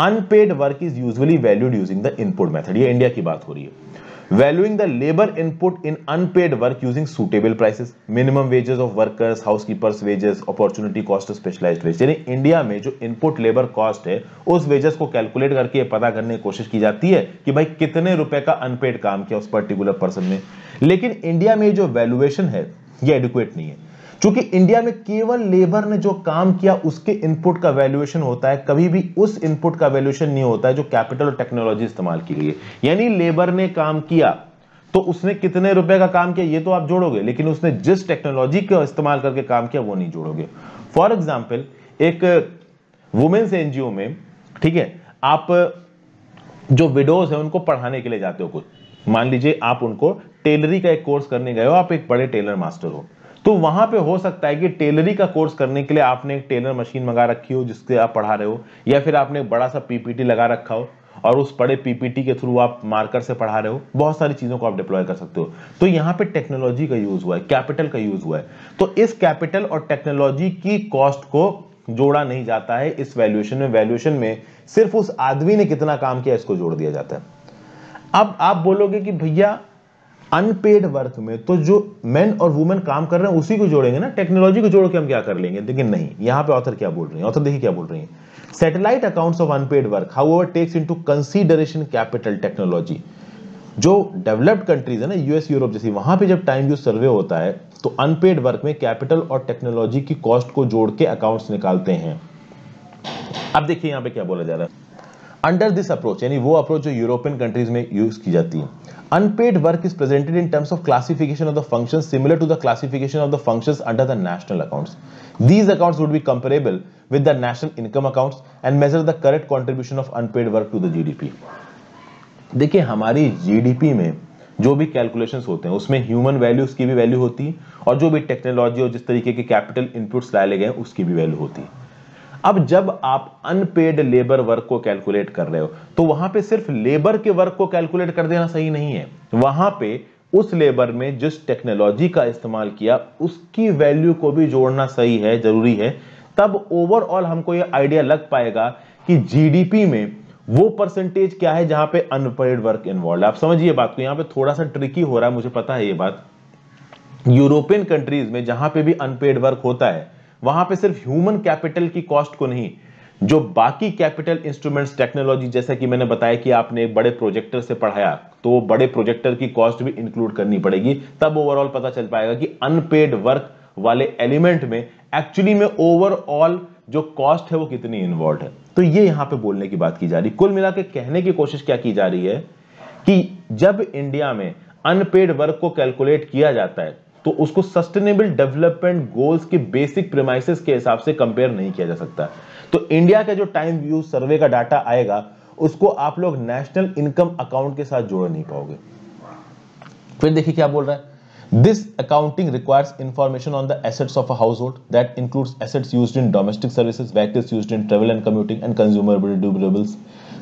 unpaid work is usually valued using the input method ये इंडिया की बात हो रही है valuing the labour input in unpaid work using suitable prices minimum wages of workers housekeepers wages opportunity cost specialise wage यानी इंडिया में जो input labour cost है उस वेजेस को कैलकुलेट करके पता करने की कोशिश की जाती है कि भाई कितने रुपए का अनपेड काम किया उस पर्टिकुलर पर्सन ने लेकिन इंडिया में जो वैल्युएशन है ये एडुकुएट नहीं है चूंकि इंडिया में केवल लेबर ने जो काम किया उसके इनपुट का वैल्यूएशन होता है कभी भी उस इनपुट का वैल्यूएशन नहीं होता है जो कैपिटल और टेक्नोलॉजी इस्तेमाल की गई है यानी लेबर ने काम किया तो उसने कितने रुपए का काम किया ये तो आप जोड़ोगे लेकिन उसने जिस टेक्नोलॉजी का इस्तेमाल करके काम किया वो नहीं जोड़ोगे फॉर एग्जाम्पल एक वुमेन्स एनजीओ में ठीक है आप जो विडोज है उनको पढ़ाने के लिए जाते हो कुछ मान लीजिए आप उनको टेलरी का एक कोर्स करने गए हो आप एक बड़े टेलर मास्टर हो तो वहां पे हो सकता है कि टेलरी का कोर्स करने के लिए आपने एक टेलर मशीन मंगा रखी हो जिससे आप पढ़ा रहे हो या फिर आपने एक बड़ा सा पीपीटी लगा रखा हो और उस बड़े पीपीटी के थ्रू आप मार्कर से पढ़ा रहे हो बहुत सारी चीजों को आप डिप्लॉय कर सकते हो तो यहाँ पे टेक्नोलॉजी का यूज हुआ है कैपिटल का यूज हुआ है तो इस कैपिटल और टेक्नोलॉजी की कॉस्ट को जोड़ा नहीं जाता है इस वैल्यूएशन में वैल्यूएशन में सिर्फ उस आदमी ने कितना काम किया इसको जोड़ दिया जाता है अब आप बोलोगे कि भैया अनपेड वर्क में तो जो मेन और वुमेन काम कर रहे हैं उसी को जोड़ेंगे ना टेक्नोलॉजी को जोड़ के हम क्या कर लेंगे लेकिन नहीं यहां पे ऑथर क्या बोल रही है ऑथर देखिए क्या बोल रही है satellite accounts of unpaid work however takes into consideration capital technology जो डेवलप्ड कंट्रीज है ना यूएस यूरोप जैसी वहां पे जब टाइम यूज सर्वे होता है तो अनपेड वर्क में कैपिटल और टेक्नोलॉजी की कॉस्ट को जोड़ के अकाउंट्स निकालते हैं अब देखिए यहां पे क्या बोला जा रहा है अंडर दिस अप्रोच यानी वो अप्रोच जो यूरोपियन कंट्रीज में यूज की जाती है unpaid work is presented in terms of classification of the functions similar to the classification of the functions under the national accounts these accounts would be comparable with the national income accounts and measure the correct contribution of unpaid work to the gdp देखिए हमारी GDP में जो भी calculations होते हैं उसमें human values की भी वैल्यू होती है और जो भी टेक्नोलॉजी और जिस तरीके के कैपिटल इनपुट्स लाए गए हैं उसकी भी वैल्यू होती है अब जब आप अनपेड लेबर वर्क को कैलकुलेट कर रहे हो तो वहां पे सिर्फ लेबर के वर्क को कैलकुलेट कर देना सही नहीं है वहां पे उस लेबर में जिस टेक्नोलॉजी का इस्तेमाल किया उसकी वैल्यू को भी जोड़ना सही है जरूरी है तब ओवरऑल हमको यह आइडिया लग पाएगा कि जीडीपी में वो परसेंटेज क्या है जहां पे अनपेड वर्क इन्वॉल्व आप समझिए बात को यहां पे थोड़ा सा ट्रिकी हो रहा है मुझे पता है ये बात यूरोपियन कंट्रीज में जहां पे भी अनपेड वर्क होता है वहां पे सिर्फ ह्यूमन कैपिटल की कॉस्ट को नहीं जो बाकी कैपिटल इंस्ट्रूमेंट्स टेक्नोलॉजी जैसा कि मैंने बताया कि आपने एक बड़े प्रोजेक्टर से पढ़ाया तो वो बड़े प्रोजेक्टर की कॉस्ट भी इंक्लूड करनी पड़ेगी तब ओवरऑल पता चल पाएगा कि अनपेड वर्क वाले एलिमेंट में एक्चुअली में ओवरऑल जो कॉस्ट है वो कितनी इन्वॉल्व है तो ये यहां पे बोलने की बात की जा रही कुल मिला के कहने की कोशिश क्या की जा रही है कि जब इंडिया में अनपेड वर्क को कैलकुलेट किया जाता है तो उसको सस्टेनेबल डेवलपमेंट गोल्स के बेसिक प्रिमाइसिस के हिसाब से कंपेयर नहीं किया जा सकता तो इंडिया का जो टाइम व्यू सर्वे का डाटा आएगा उसको आप लोग नेशनल इनकम अकाउंट के साथ जोड़ नहीं पाओगे फिर देखिए क्या बोल रहा है this accounting requires information on the assets of a household that includes assets used in domestic services wax used in travel and commuting and consumer durables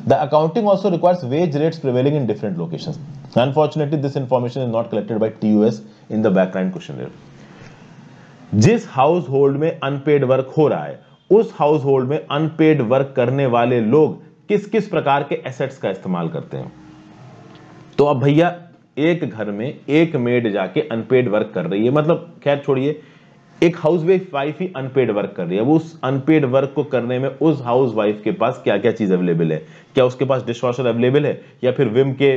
The accounting also requires wage rates prevailing in different locations. Unfortunately, this information is not collected by TUS in the background questionnaire. jis household mein unpaid work ho raha hai us household mein unpaid work karne wale log kis kis prakar ke assets ka istemal karte hain to ab bhaiya अब भैया एक घर में एक made जाके unpaid work कर रही है मतलब खैर छोड़िए एक हाउस वाइफ वाइफ ही अनपेड वर्क कर रही है वो उस अनपेड वर्क को करने में उस हाउस वाइफ के पास क्या क्या चीज़ अवेलेबल है क्या उसके पास डिश वॉशर अवेलेबल है या फिर विम के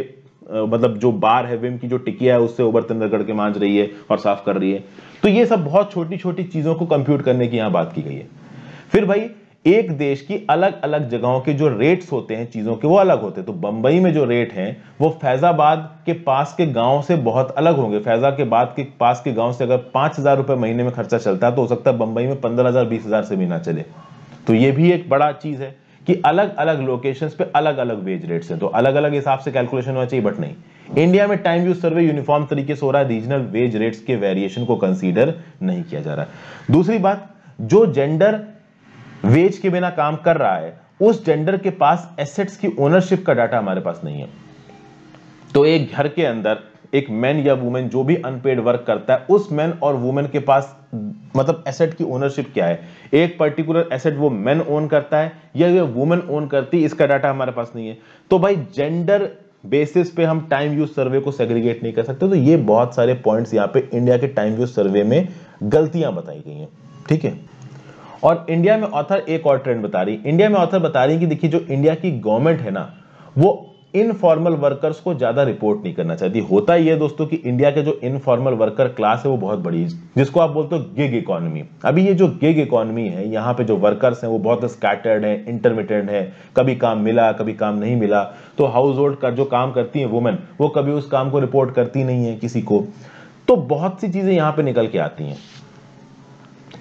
मतलब जो बार है विम की जो टिकिया है उससे उबर तंदर करके मांझ रही है और साफ कर रही है तो ये सब बहुत छोटी छोटी चीज़ों को कंप्यूट करने की यहां बात की गई है फिर भाई एक देश की अलग अलग जगहों के जो रेट्स होते हैं चीज़ों के वो अलग होते हैं तो बंबई में जो रेट हैं वो फैज़ाबाद के पास के गांव से बहुत अलग होंगे फैज़ा के बाद के पास के गांव से अगर पांच हज़ार रुपए महीने में खर्चा चलता है तो हो सकता है बंबई में पंद्रह हज़ार बीस हज़ार से भी ना चले तो ये भी एक बड़ा चीज़ है कि अलग अलग लोकेशन पे अलग अलग वेज रेट्स हैं तो अलग अलग हिसाब से कैलकुलेशन होना चाहिए बट नहीं इंडिया में टाइम यूज सर्वे यूनिफॉर्म तरीके से हो रहा है रीजनल वेज रेट्स के वेरिएशन को कंसीडर नहीं किया जा रहा दूसरी बात जो जेंडर वेज के बिना काम कर रहा है उस जेंडर के पास एसेट्स की ओनरशिप का डाटा हमारे पास नहीं है तो एक घर के अंदर एक मैन या वुमेन जो भी अनपेड वर्क करता है उस मैन और वुमेन के पास मतलब एसेट की ओनरशिप क्या है एक पर्टिकुलर एसेट वो मैन ओन करता है या ये वुमेन ओन करती है इसका डाटा हमारे पास नहीं है तो भाई जेंडर बेसिस पे हम टाइम यूज सर्वे को सेग्रीगेट नहीं कर सकते तो ये बहुत सारे पॉइंट्स यहाँ पे इंडिया के टाइम यूज सर्वे में गलतियां बताई गई हैं ठीक है और इंडिया में ऑथर एक और ट्रेंड बता रही इंडिया में ऑथर बता रही कि देखिए जो इंडिया की गवर्नमेंट है ना वो इनफॉर्मल वर्कर्स को ज्यादा रिपोर्ट नहीं करना चाहती होता ही है दोस्तों कि इंडिया के जो इनफॉर्मल वर्कर क्लास है वो बहुत बड़ी है जिसको आप बोलते हो गिग इकोनॉमी अभी ये जो गिग इकोनॉमी है यहाँ पे जो वर्कर्स हैं वो बहुत स्कैटर्ड है इंटरमीडिएट है कभी काम मिला कभी काम नहीं मिला तो हाउस होल्ड का जो काम करती है वुमेन वो कभी उस काम को रिपोर्ट करती नहीं है किसी को तो बहुत सी चीजें यहाँ पे निकल के आती हैं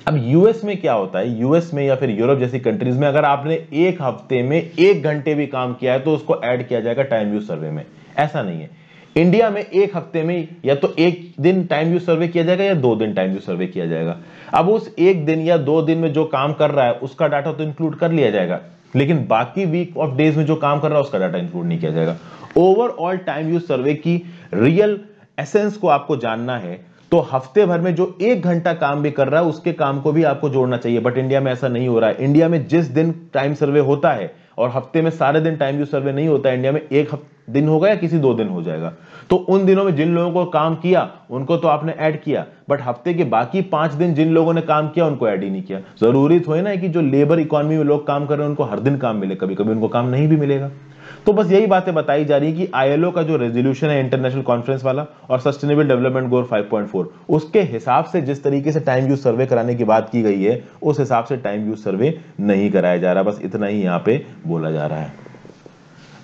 अब यूएस में क्या होता है यूएस में या फिर यूरोप जैसी कंट्रीज में अगर आपने एक हफ्ते में एक घंटे भी काम किया है तो उसको ऐड किया जाएगा टाइम यूज सर्वे में ऐसा नहीं है इंडिया में एक हफ्ते में या तो एक दिन टाइम यूज सर्वे किया जाएगा या दो दिन टाइम यूज सर्वे किया जाएगा अब उस एक दिन या दो दिन में जो काम कर रहा है उसका डाटा तो इंक्लूड कर लिया जाएगा लेकिन बाकी वीक ऑफ डेज में जो काम कर रहा है उसका डाटा इंक्लूड नहीं किया जाएगा ओवरऑल टाइम यूज सर्वे की रियल एसेंस को आपको जानना है तो हफ्ते भर में जो एक घंटा काम भी कर रहा है उसके काम को भी आपको जोड़ना चाहिए बट इंडिया में ऐसा नहीं हो रहा है इंडिया में जिस दिन टाइम सर्वे होता है और हफ्ते में सारे दिन टाइम यू सर्वे नहीं होता इंडिया में एक दिन होगा या किसी दो दिन हो जाएगा तो उन दिनों में जिन लोगों को काम किया उनको तो आपने ऐड किया बट हफ्ते के बाकी पांच दिन जिन लोगों ने काम किया उनको ऐड ही नहीं किया जरूरी थोड़ी ना कि जो लेबर इकोनॉमी में लोग काम कर रहे हैं उनको हर दिन काम मिले कभी कभी उनको काम नहीं भी मिलेगा तो बस यही बातें बताई जा रही है कि आईएलओ का जो रेजोल्यूशन है इंटरनेशनल कॉन्फ्रेंस वाला और सस्टेनेबल डेवलपमेंट गोल 5.4 उसके हिसाब से जिस तरीके से टाइम यूज सर्वे कराने की बात की गई है उस हिसाब से टाइम यूज सर्वे नहीं कराया जा रहा बस इतना ही यहां पे बोला जा रहा है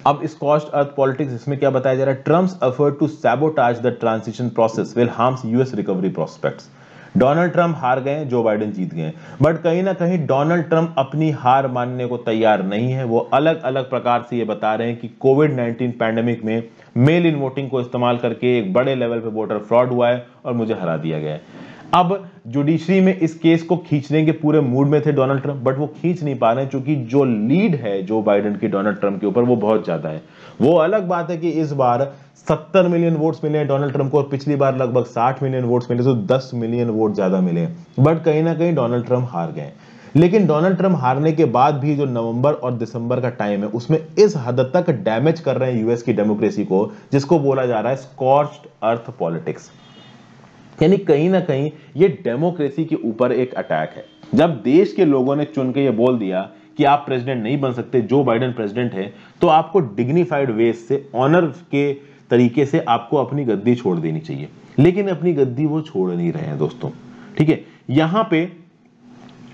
अब इस कॉस्ट अर्थ पॉलिटिक्स इसमें क्या बताया जा रहा है Trump effort to sabotage the transition process will harms US recovery prospects Donald Trump हार गए जो बाइडेन जीत गए बट कहीं ना कहीं डोनाल्ड ट्रंप अपनी हार मानने को तैयार नहीं है वो अलग अलग प्रकार से ये बता रहे हैं कि कोविड नाइन्टीन पैंडेमिक में मेल इन वोटिंग को इस्तेमाल करके एक बड़े लेवल पे वोटर फ्रॉड हुआ है और मुझे हरा दिया गया है अब जुडिशरी में इस केस को खींचने के पूरे मूड में थे डोनाल्ड ट्रंप बट वो खींच नहीं पा रहे क्योंकि जो लीड है जो बाइडेन की डोनाल्ड ट्रंप के ऊपर वो बहुत ज्यादा है वो अलग बात है कि इस बार 70 मिलियन वोट्स मिले हैं डोनाल्ड ट्रंप को और पिछली बार लगभग 60 मिलियन वोट्स मिले तो 10 मिलियन वोट ज्यादा मिले बट कहीं ना कहीं डोनाल्ड ट्रंप हार गए लेकिन डोनाल्ड ट्रंप हारने के बाद भी जो नवंबर और दिसंबर का टाइम है उसमें इस हद तक डैमेज कर रहे हैं यूएस की डेमोक्रेसी को जिसको बोला जा रहा है स्कॉच्ड अर्थ पॉलिटिक्स यानी कहीं ना कहीं ये डेमोक्रेसी के ऊपर एक अटैक है जब देश के लोगों ने चुन के ये बोल दिया कि आप प्रेसिडेंट नहीं बन सकते जो बाइडन प्रेसिडेंट है तो आपको डिग्निफाइड वे से ऑनर के तरीके से आपको अपनी गद्दी छोड़ देनी चाहिए लेकिन अपनी गद्दी वो छोड़ नहीं रहे हैं दोस्तों ठीक है यहां पे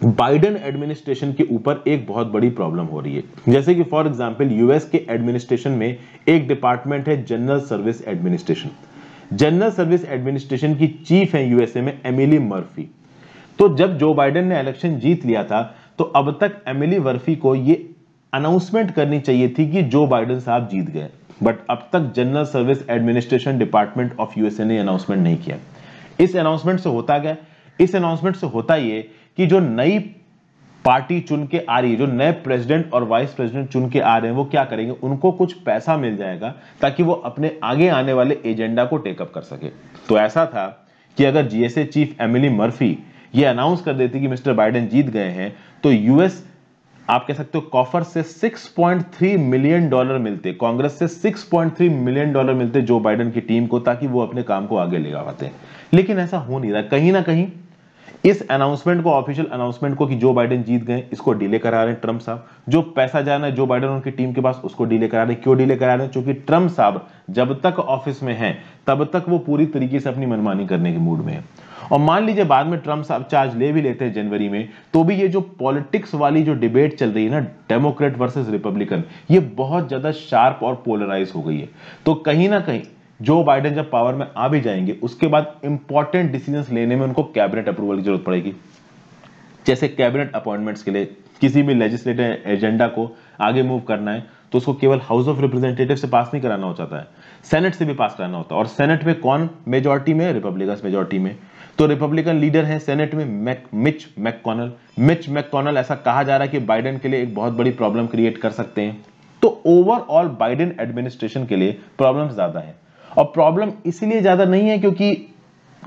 बाइडन एडमिनिस्ट्रेशन के ऊपर एक बहुत बड़ी प्रॉब्लम हो रही है जैसे कि फॉर एग्जाम्पल यूएस के एडमिनिस्ट्रेशन में एक डिपार्टमेंट है general service administration general service administration की चीफ है यूएसए में एमिली मर्फी तो जब जो बाइडन ने इलेक्शन जीत लिया था तो अब तक एमिली वर्फी को ये अनाउंसमेंट करनी चाहिए थी कि जो बाइडन साहब जीत गए बट अब तक general service administration department of USA ने अनाउंसमेंट नहीं किया इस अनाउंसमेंट से होता क्या इस अनाउंसमेंट से होता यह कि जो नई पार्टी चुन के आ रही है जो नए प्रेसिडेंट और वाइस प्रेसिडेंट चुन के आ रहे हैं वो क्या करेंगे उनको कुछ पैसा मिल जाएगा ताकि वो अपने आगे आने वाले एजेंडा को टेकअप कर सके तो ऐसा था कि अगर जीएसए चीफ एमिली मर्फी ये अनाउंस कर देती कि मिस्टर बाइडेन जीत गए हैं तो यूएस आप कह सकते हो कॉफर से 6.3 मिलियन डॉलर मिलते कांग्रेस से 6.3 मिलियन डॉलर मिलते जो बाइडेन की टीम को ताकि वो अपने काम को आगे ले पाते लेकिन ऐसा हो नहीं रहा कहीं ना कहीं इस अनाउंसमेंट को ऑफिशियल अनाउंसमेंट को कि जो बाइडेन जीत गए इसको डिले करा रहे हैं ट्रंप साहब जो पैसा जाना है जो बाइडेन उनकी टीम के पास उसको डिले करा रहे हैं क्यों डिले करा रहे हैं क्योंकि ट्रंप साहब जब तक ऑफिस में है तब तक वो पूरी तरीके से अपनी मनमानी करने के मूड में है और मान लीजिए बाद में ट्रम्प साहब चार्ज ले भी लेते हैं जनवरी में तो भी ये जो पॉलिटिक्स वाली जो डिबेट चल रही है ना डेमोक्रेट वर्सेस रिपब्लिकन ये बहुत ज्यादा शार्प और पोलराइज हो गई है तो कहीं ना कहीं जो बाइडन जब पावर में आ भी जाएंगे उसके बाद इंपॉर्टेंट डिसीजन लेने में उनको कैबिनेट अप्रूवल की जरूरत पड़ेगी जैसे कैबिनेट अपॉइंटमेंट्स के लिए किसी भी लेजिस्लेटिव एजेंडा को आगे मूव करना है तो उसको केवल हाउस ऑफ रिप्रेजेंटेटिव से पास नहीं कराना हो जाता है सेनेट से भी पास कराना होता है और सेनेट में कौन मेजोरिटी में रिपब्लिकन मेजोरिटी में तो रिपब्लिकन लीडर हैं सेनेट में Mac Mitch McConnell Mitch McConnell ऐसा कहा जा रहा है कि बाइडेन के लिए एक बहुत बड़ी प्रॉब्लम क्रिएट कर सकते हैं तो ओवरऑल बाइडेन एडमिनिस्ट्रेशन के लिए प्रॉब्लम ज्यादा है और प्रॉब्लम इसीलिए ज्यादा नहीं है क्योंकि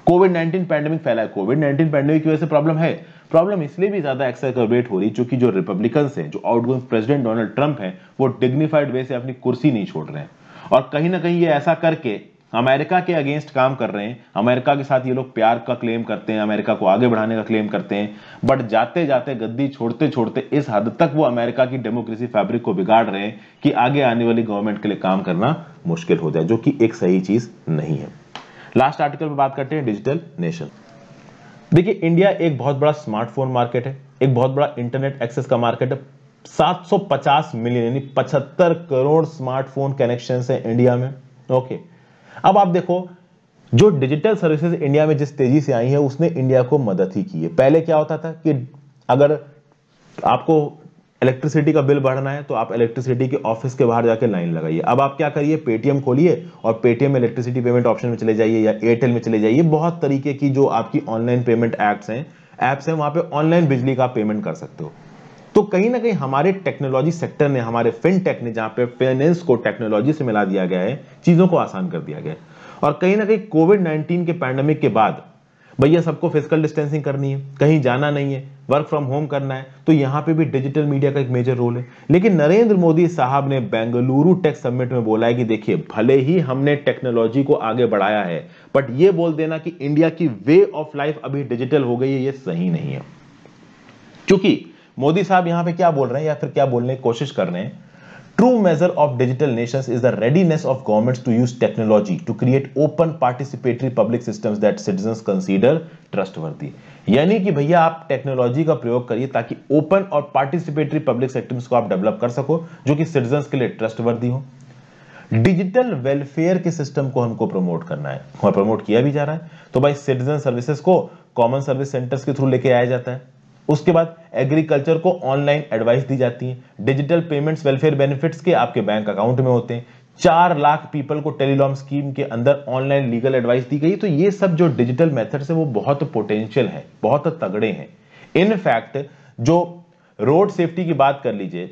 कोविड 19 पैंडेमिक फैला है कोविड 19 पैंडेमिक की वजह से प्रॉब्लम है प्रॉब्लम इसलिए भी ज्यादा एक्सरबेट हो रही क्योंकि जो रिपब्लिकन है जो आउटगोइंग प्रेसिडेंट डोनाल्ड ट्रंप है वो डिग्निफाइड वे से अपनी कुर्सी नहीं छोड़ रहे हैं और कहीं ना कहीं ये ऐसा करके अमेरिका के अगेंस्ट काम कर रहे हैं अमेरिका के साथ ये लोग प्यार का क्लेम करते हैं अमेरिका को आगे बढ़ाने का क्लेम करते हैं बट जाते जाते गद्दी छोड़ते छोड़ते इस हद तक वो अमेरिका की डेमोक्रेसी फैब्रिक को बिगाड़ रहे हैं कि आगे आने वाली गवर्नमेंट के लिए काम करना मुश्किल हो जाए जो कि एक सही चीज नहीं है लास्ट आर्टिकल में बात करते हैं डिजिटल नेशन देखिए इंडिया एक बहुत बड़ा स्मार्टफोन मार्केट है एक बहुत बड़ा इंटरनेट एक्सेस का मार्केट है 750 मिलियन यानी 75 करोड़ स्मार्टफोन कनेक्शन है इंडिया में ओके okay. अब आप देखो जो डिजिटल सर्विसेज इंडिया में जिस तेजी से आई है उसने इंडिया को मदद ही की है पहले क्या होता था कि अगर आपको इलेक्ट्रिसिटी का बिल बढ़ना है तो आप इलेक्ट्रिसिटी के ऑफिस के बाहर जाके लाइन लगाइए अब आप क्या करिए पेटीएम खोलिए और पेटीएम इलेक्ट्रिसिटी पेमेंट ऑप्शन में चले जाइए या एयरटेल में चले जाइए बहुत तरीके की जो आपकी ऑनलाइन पेमेंट एप्स हैं ऐप्स हैं वहाँ पे ऑनलाइन बिजली का पेमेंट कर सकते हो तो कहीं ना कहीं हमारे टेक्नोलॉजी सेक्टर ने हमारे फिनटेक ने जहां पे फाइनेंस को टेक्नोलॉजी से मिला दिया गया है चीजों को आसान कर दिया गया है और कहीं ना कहीं कोविड नाइन्टीन के पैंडमिक के बाद भैया सबको फिजिकल डिस्टेंसिंग करनी है कहीं जाना नहीं है वर्क फ्रॉम होम करना है तो यहां पे भी डिजिटल मीडिया का एक मेजर रोल है लेकिन नरेंद्र मोदी साहब ने बेंगलुरु टेक समिट में बोला है कि देखिए भले ही हमने टेक्नोलॉजी को आगे बढ़ाया है बट ये बोल देना कि इंडिया की वे ऑफ लाइफ अभी डिजिटल हो गई है ये सही नहीं है क्योंकि मोदी साहब यहां पे क्या बोल रहे हैं या फिर क्या बोलने की कोशिश कर रहे हैं true measure of digital nations is the readiness of governments to use technology to create open participatory public systems that citizens consider trustworthy. यानी कि भैया आप टेक्नोलॉजी का प्रयोग करिए ताकि ओपन और पार्टिसिपेटरी पब्लिक सेक्टर्स को आप डेवलप कर सको जो कि सिटीजन के लिए वर्दी हो डिजिटल वेलफेयर के सिस्टम को हमको प्रमोट करना है और प्रमोट किया भी जा रहा है तो भाई सिटीजन सर्विसेज को कॉमन सर्विस सेंटर्स के थ्रू लेके आया जाता है उसके बाद एग्रीकल्चर को ऑनलाइन एडवाइस दी जाती है डिजिटल पेमेंट्स वेलफेयर बेनिफिट्स के आपके बैंक अकाउंट में होते हैं चार लाख पीपल को टेलीलॉम स्कीम के अंदर ऑनलाइन लीगल एडवाइस दी गई तो ये सब जो डिजिटल मेथड्स है वो बहुत पोटेंशियल है बहुत तगड़े हैं इनफैक्ट जो रोड सेफ्टी की बात कर लीजिए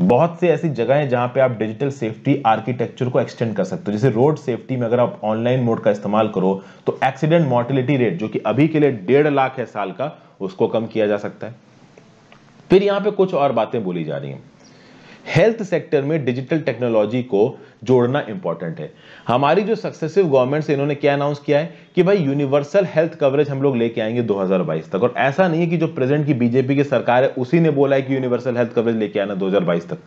बहुत से ऐसी जगह हैं जहां पे आप डिजिटल सेफ्टी आर्किटेक्चर को एक्सटेंड कर सकते हो जैसे रोड सेफ्टी में अगर आप ऑनलाइन मोड का इस्तेमाल करो तो एक्सीडेंट मोर्टिलिटी रेट जो कि अभी के लिए डेढ़ लाख है साल का उसको कम किया जा सकता है फिर यहां पे कुछ और बातें बोली जा रही हैं हेल्थ सेक्टर में डिजिटल टेक्नोलॉजी को जोड़ना इंपॉर्टेंट है हमारी जो सक्सेसिव गवर्नमेंट्स इन्होंने क्या अनाउंस किया है कि भाई यूनिवर्सल हेल्थ कवरेज हम लोग लेके आएंगे 2022 तक और ऐसा नहीं है कि जो प्रेजेंट की बीजेपी की सरकार है उसी ने बोला है कि यूनिवर्सल हेल्थ कवरेज लेके आना 2022 तक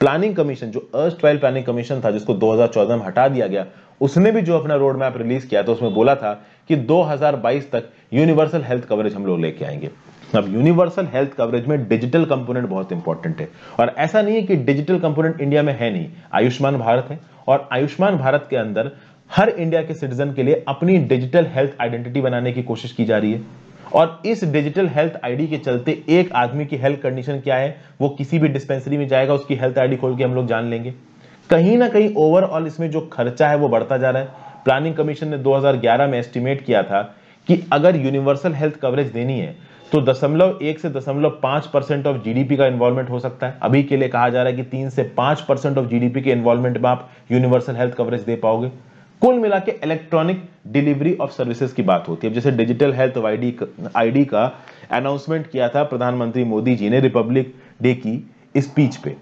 प्लानिंग कमीशन जो अर्स्ट प्लानिंग कमीशन था जिसको 2014 में हटा दिया गया उसने भी जो अपना रोड मैप रिलीज किया था उसमें बोला था कि 2022 तक यूनिवर्सल हेल्थ कवरेज हम लोग लेके आएंगे अब यूनिवर्सल हेल्थ कवरेज में डिजिटल कंपोनेंट बहुत इंपॉर्टेंट है और ऐसा नहीं है कि डिजिटल कंपोनेंट इंडिया में है नहीं आयुष्मान भारत है और आयुष्मान भारत के अंदर हर इंडिया के सिटीजन के लिए अपनी डिजिटल हेल्थ आइडेंटिटी बनाने की कोशिश की जा रही है और इस डिजिटल हेल्थ आईडी के चलते एक आदमी की हेल्थ कंडीशन क्या है वो किसी भी डिस्पेंसरी में जाएगा उसकी हेल्थ आईडी खोल के हम लोग जान लेंगे कहीं ना कहीं ओवरऑल इसमें जो खर्चा है वो बढ़ता जा रहा है प्लानिंग कमीशन ने 2011 में एस्टिमेट किया था कि अगर यूनिवर्सल हेल्थ कवरेज देनी है तो दशमलव एक से दशमलव पांच परसेंट ऑफ जीडीपी का इन्वॉल्वमेंट हो सकता है अभी के लिए कहा जा रहा है कि तीन से पांच परसेंट ऑफ जीडीपी के इन्वॉल्वमेंट में आप यूनिवर्सल हेल्थ कवरेज दे पाओगे कुल मिला के इलेक्ट्रॉनिक डिलीवरी ऑफ सर्विसेज की बात होती है जैसे डिजिटल हेल्थ आईडी का अनाउंसमेंट किया था प्रधानमंत्री मोदी जी ने रिपब्लिक डे की स्पीच पे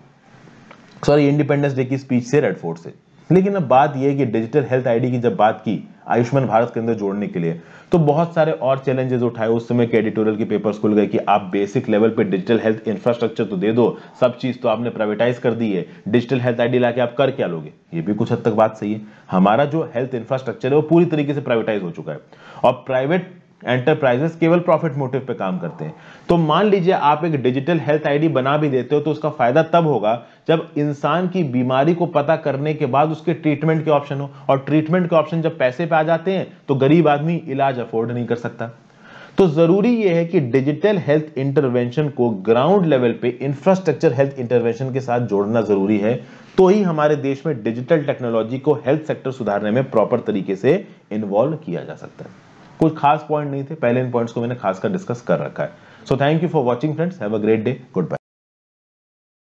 सॉरी इंडिपेंडेंस डे की स्पीच से फोर्ट से लेकिन अब बात यह कि डिजिटल हेल्थ आईडी की जब बात की आयुष्मान भारत के अंदर जोड़ने के लिए तो बहुत सारे और चैलेंजेस उठाए उस समय के एडिटोरियल के पेपर्स खुल गए कि आप बेसिक लेवल पे डिजिटल हेल्थ इंफ्रास्ट्रक्चर तो दे दो सब चीज तो आपने प्राइवेटाइज कर दी है डिजिटल हेल्थ आईडी लाके आप कर क्या लोगे ये भी कुछ हद तक बात सही है हमारा जो हेल्थ इंफ्रास्ट्रक्चर है वो पूरी तरीके से प्राइवेटाइज हो चुका है और प्राइवेट एंटरप्राइजेस केवल प्रॉफिट मोटिव पे काम करते हैं तो मान लीजिए आप एक डिजिटल हेल्थ आईडी बना भी देते हो तो उसका फायदा तब होगा जब इंसान की बीमारी को पता करने के बाद उसके ट्रीटमेंट के ऑप्शन हो और ट्रीटमेंट के ऑप्शन जब पैसे पे आ जाते हैं तो गरीब आदमी इलाज अफोर्ड नहीं कर सकता तो जरूरी यह है कि डिजिटल हेल्थ इंटरवेंशन को ग्राउंड लेवल पे इंफ्रास्ट्रक्चर हेल्थ इंटरवेंशन के साथ जोड़ना जरूरी है तो ही हमारे देश में डिजिटल टेक्नोलॉजी को हेल्थ सेक्टर सुधारने में प्रॉपर तरीके से इन्वॉल्व किया जा सकता है कुछ खास पॉइंट नहीं थे पहले इन पॉइंट्स को मैंने खासकर डिस्कस कर रखा है so thank you for watching friends have a great day good bye